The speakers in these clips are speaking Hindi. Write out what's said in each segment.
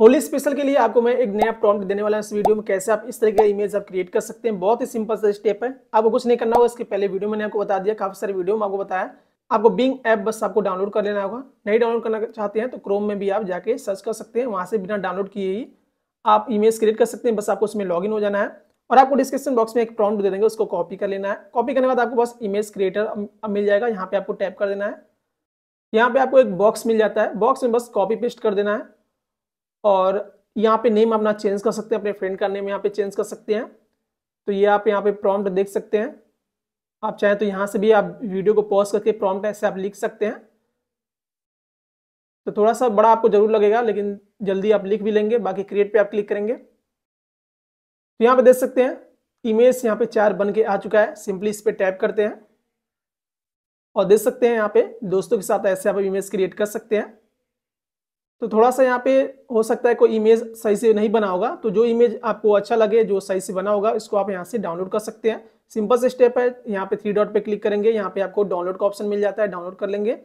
होली स्पेशल के लिए आपको मैं एक नया प्रॉम्प्ट देने वाला इस वीडियो में कैसे आप इस तरह का इमेज आप क्रिएट कर सकते हैं बहुत ही सिंपल सा स्टेप है आपको कुछ नहीं करना होगा इसके पहले वीडियो मैंने आपको बता दिया काफी सारे वीडियो में आपको बताया आपको बिंग ऐप बस आपको डाउनलोड कर लेना होगा नहीं डाउनलोड करना चाहते हैं तो क्रोम में भी आप जाके सर्च कर सकते हैं वहाँ से बिना डाउनलोड किए ही आप इमेज क्रिएट कर सकते हैं बस आपको उसमें लॉगिन हो जाना है और आपको डिस्क्रिप्शन बॉक्स में एक प्रॉम्प्ट दे देंगे उसको कॉपी कर लेना है कॉपी करने के बाद आपको बस इमेज क्रिएटर मिल जाएगा यहाँ पे आपको टैप कर देना है यहाँ पे आपको एक बॉक्स मिल जाता है बॉक्स में बस कॉपी पेस्ट कर देना है और यहाँ पे नेम अपना चेंज कर सकते हैं अपने फ्रेंड का नेम यहाँ पे चेंज कर सकते हैं तो ये आप यहाँ पे प्रॉम्प्ट देख सकते हैं आप चाहें तो यहाँ से भी आप वीडियो को पॉज करके प्रॉम्प्ट ऐसे आप लिख सकते हैं तो थोड़ा सा बड़ा आपको जरूर लगेगा लेकिन जल्दी आप लिख भी लेंगे बाकी क्रिएट पे आप क्लिक करेंगे तो यहाँ पे देख सकते हैं इमेज यहाँ पे चार बन के आ चुका है सिंपली इस पर टैप करते हैं और देख सकते हैं यहाँ पे दोस्तों के साथ ऐसे आप इमेज क्रिएट कर सकते हैं तो थोड़ा सा यहाँ पे हो सकता है कोई इमेज सही से नहीं बना होगा तो जो इमेज आपको अच्छा लगे जो सही से बना होगा इसको आप यहाँ से डाउनलोड कर सकते हैं सिंपल से स्टेप है यहाँ पे थ्री डॉट पे क्लिक करेंगे यहाँ पे आपको डाउनलोड का ऑप्शन मिल जाता है डाउनलोड कर लेंगे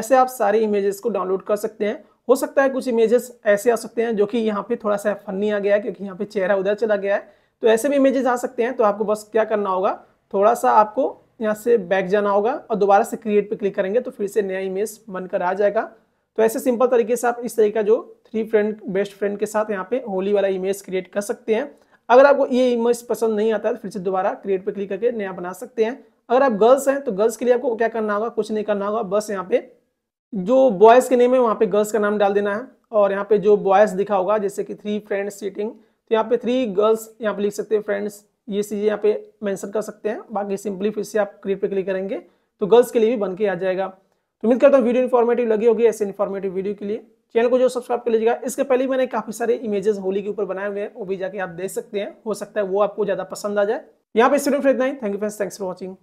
ऐसे आप सारे इमेजेस को डाउनलोड कर सकते हैं हो सकता है कुछ इमेजेस ऐसे आ सकते हैं जो कि यहाँ पे थोड़ा सा फनी आ गया है क्योंकि यहाँ पे चेहरा उधर चला गया है तो ऐसे भी इमेजेस आ सकते हैं तो आपको बस क्या करना होगा थोड़ा सा आपको यहाँ से बैक जाना होगा और दोबारा से क्रिएट पे क्लिक करेंगे तो फिर से नया इमेज बनकर आ जाएगा तो ऐसे सिंपल तरीके से आप इस तरीके का जो थ्री फ्रेंड बेस्ट फ्रेंड के साथ यहाँ पे होली वाला इमेज क्रिएट कर सकते हैं अगर आपको ये इमेज पसंद नहीं आता है तो फिर से दोबारा क्रिएट पे क्लिक करके नया बना सकते हैं अगर आप गर्ल्स हैं तो गर्ल्स के लिए आपको क्या करना होगा कुछ नहीं करना होगा बस यहाँ पे जो बॉयज़ के नेम है वहाँ पे गर्ल्स का नाम डाल देना है और यहाँ पे जो बॉयज़ दिखा होगा जैसे कि थ्री फ्रेंड्स सीटिंग तो यहाँ पे थ्री गर्ल्स यहाँ पे लिख सकते हैं फ्रेंड्स ये चीज़ें यहाँ पे मेंशन कर सकते हैं बाकी सिंपली फिर से आप क्रिएट पे क्लिक करेंगे तो गर्ल्स के लिए भी बन के आ जाएगा तो उम्मीद करता हूँ वीडियो इन्फॉर्मेटिव लगी होगी ऐसे इन्फॉर्मेटिव वीडियो के लिए चैनल को जो सब्सक्राइब कर लीजिएगा इसके पहले मैंने काफी सारे इमेजेस होली के ऊपर बनाए हुए हैं वो भी जाके आप देख सकते हैं हो सकता है वो आपको ज्यादा पसंद आ जाए यहाँ पे स्टूडेंट इतना ही thank you friends thanks for watching